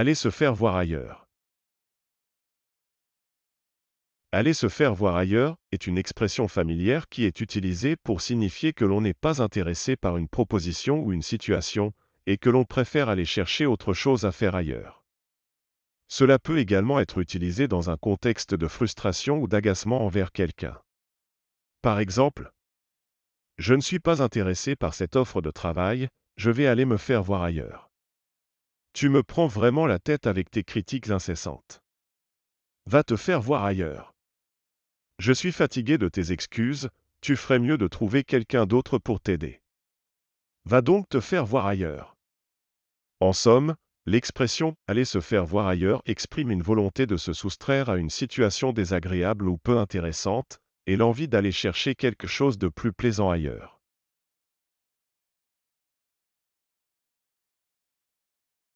Aller se faire voir ailleurs. Aller se faire voir ailleurs est une expression familière qui est utilisée pour signifier que l'on n'est pas intéressé par une proposition ou une situation, et que l'on préfère aller chercher autre chose à faire ailleurs. Cela peut également être utilisé dans un contexte de frustration ou d'agacement envers quelqu'un. Par exemple, Je ne suis pas intéressé par cette offre de travail, je vais aller me faire voir ailleurs. Tu me prends vraiment la tête avec tes critiques incessantes. Va te faire voir ailleurs. Je suis fatigué de tes excuses, tu ferais mieux de trouver quelqu'un d'autre pour t'aider. Va donc te faire voir ailleurs. En somme, l'expression aller se faire voir ailleurs exprime une volonté de se soustraire à une situation désagréable ou peu intéressante, et l'envie d'aller chercher quelque chose de plus plaisant ailleurs.